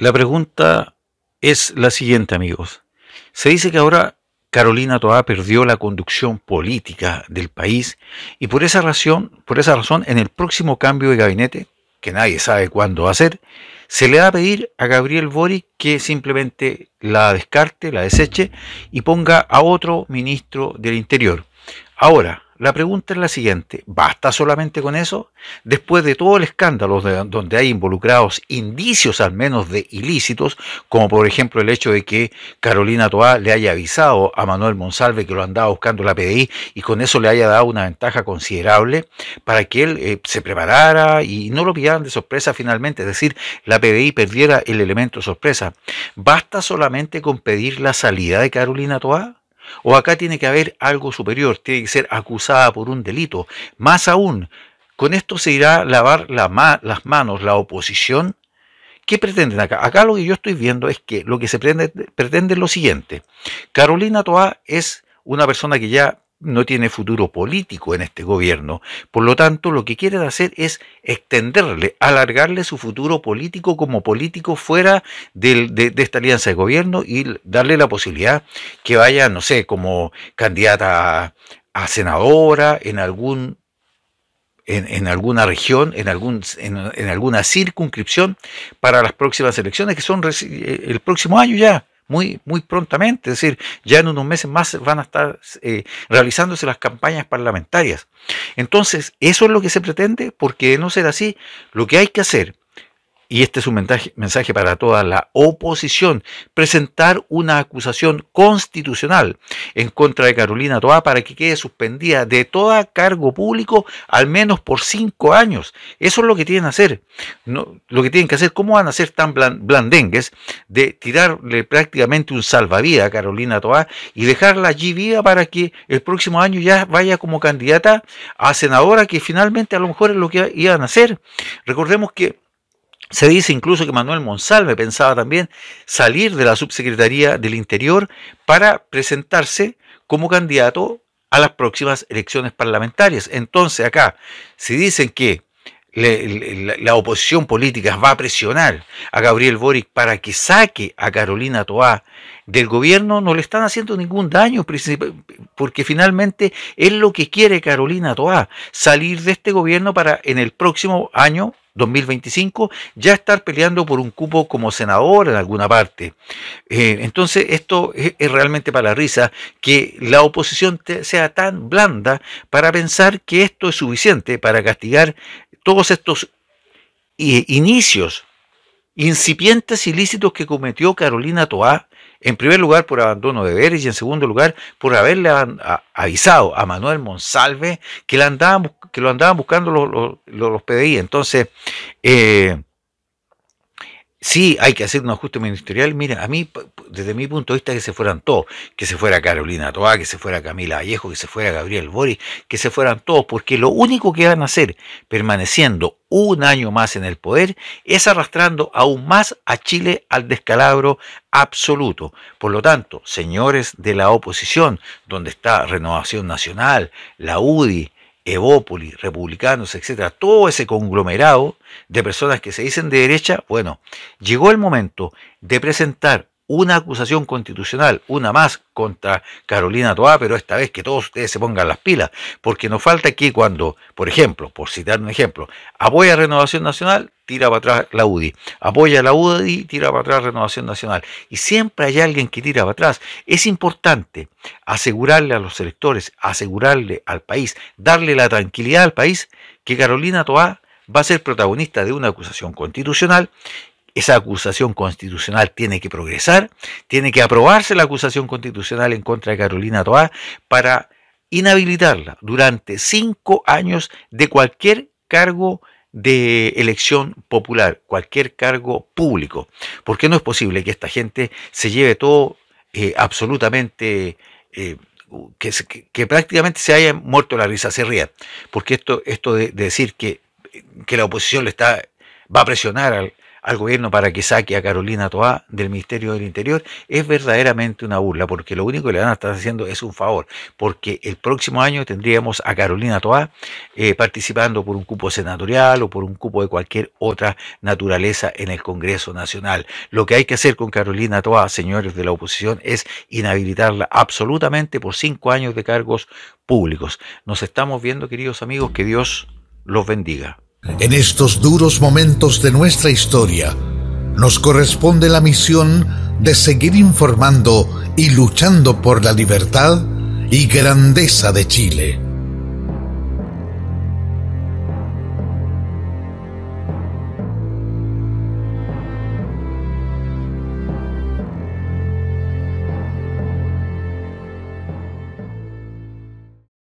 La pregunta es la siguiente, amigos. Se dice que ahora Carolina Toá perdió la conducción política del país y por esa razón, por esa razón, en el próximo cambio de gabinete, que nadie sabe cuándo va a ser, se le va a pedir a Gabriel Boric que simplemente la descarte, la deseche y ponga a otro ministro del Interior. Ahora, la pregunta es la siguiente, ¿basta solamente con eso? Después de todo el escándalo donde hay involucrados indicios al menos de ilícitos, como por ejemplo el hecho de que Carolina Toá le haya avisado a Manuel Monsalve que lo andaba buscando la PDI y con eso le haya dado una ventaja considerable para que él eh, se preparara y no lo pillaran de sorpresa finalmente, es decir, la PDI perdiera el elemento sorpresa. ¿Basta solamente con pedir la salida de Carolina Toá? O acá tiene que haber algo superior, tiene que ser acusada por un delito. Más aún, con esto se irá a lavar las manos la oposición. ¿Qué pretenden acá? Acá lo que yo estoy viendo es que lo que se pretende, pretende es lo siguiente. Carolina Toá es una persona que ya no tiene futuro político en este gobierno. Por lo tanto, lo que quieren hacer es extenderle, alargarle su futuro político como político fuera de, esta alianza de gobierno y darle la posibilidad que vaya, no sé, como candidata a, senadora en algún... En, alguna región, en, algún, en alguna circunscripción para las próximas elecciones, que son eh, el próximo año ya muy, muy prontamente, es decir, ya en unos meses más van a estar eh, realizándose las campañas parlamentarias. Entonces, eso es lo que se pretende, porque de no ser así, lo que hay que hacer y este es un mensaje, para toda la oposición, presentar una acusación constitucional en contra de Carolina Toá para que quede suspendida de todo cargo público al menos por cinco años. Eso es lo que tienen que hacer. No, lo que tienen que hacer, ¿cómo van a ser tan blandengues de tirarle prácticamente un salvavidas a Carolina Toá y dejarla allí viva para que el próximo año ya vaya como candidata a senadora, que finalmente a lo mejor es lo que iban a hacer? Recordemos que se dice incluso que Manuel Monsalve pensaba también salir de la subsecretaría del Interior para presentarse como candidato a las próximas elecciones parlamentarias. Entonces acá, si dicen que la, oposición política va a presionar a Gabriel Boric para que saque a Carolina Toá del gobierno, no le están haciendo ningún daño, porque finalmente es lo que quiere Carolina Toá, salir de este gobierno para en el próximo año 2025 ya estar peleando por un cupo como senador en alguna parte. Eh, entonces esto es, realmente para la risa que la oposición sea tan blanda para pensar que esto es suficiente para castigar todos estos inicios incipientes ilícitos que cometió Carolina Toá, en primer lugar por abandono de deberes y en segundo lugar por haberle avisado a Manuel Monsalve que, lo andaban buscando los, los PDI. Entonces, eh, Sí, hay que hacer un ajuste ministerial. Mira, a mí, desde mi punto de vista, que se fueran todos, que se fuera Carolina Toá, que se fuera Camila Vallejo, que se fuera Gabriel Boris, que se fueran todos, porque lo único que van a hacer permaneciendo un año más en el poder es arrastrando aún más a Chile al descalabro absoluto. Por lo tanto, señores de la oposición, donde está Renovación Nacional, la UDI, Evópolis, republicanos, etcétera, todo ese conglomerado de personas que se dicen de derecha, bueno, llegó el momento de presentar una acusación constitucional, una más contra Carolina Toá, pero esta vez que todos ustedes se pongan las pilas, porque nos falta aquí cuando, por ejemplo, por citar un ejemplo, apoya Renovación Nacional, tira para atrás la UDI, apoya la UDI, tira para atrás Renovación Nacional, y siempre hay alguien que tira para atrás. Es importante asegurarle a los electores, asegurarle al país, darle la tranquilidad al país que Carolina Toá va a ser protagonista de una acusación constitucional esa acusación constitucional tiene que progresar, tiene que aprobarse la acusación constitucional en contra de Carolina Toá para inhabilitarla durante cinco años de cualquier cargo de elección popular, cualquier cargo público. Porque no es posible que esta gente se lleve todo eh, absolutamente... Eh, que, prácticamente se haya muerto la risa, se ría. Porque esto, esto de, decir que, que, la oposición le está, va a presionar al, al gobierno para que saque a Carolina Toa del Ministerio del Interior es verdaderamente una burla, porque lo único que le van a estar haciendo es un favor, porque el próximo año tendríamos a Carolina Toa eh, participando por un cupo senatorial o por un cupo de cualquier otra naturaleza en el Congreso Nacional. Lo que hay que hacer con Carolina Toa, señores de la oposición, es inhabilitarla absolutamente por cinco años de cargos públicos. Nos estamos viendo, queridos amigos, que Dios los bendiga. En estos duros momentos de nuestra historia, nos corresponde la misión de seguir informando y luchando por la libertad y grandeza de Chile.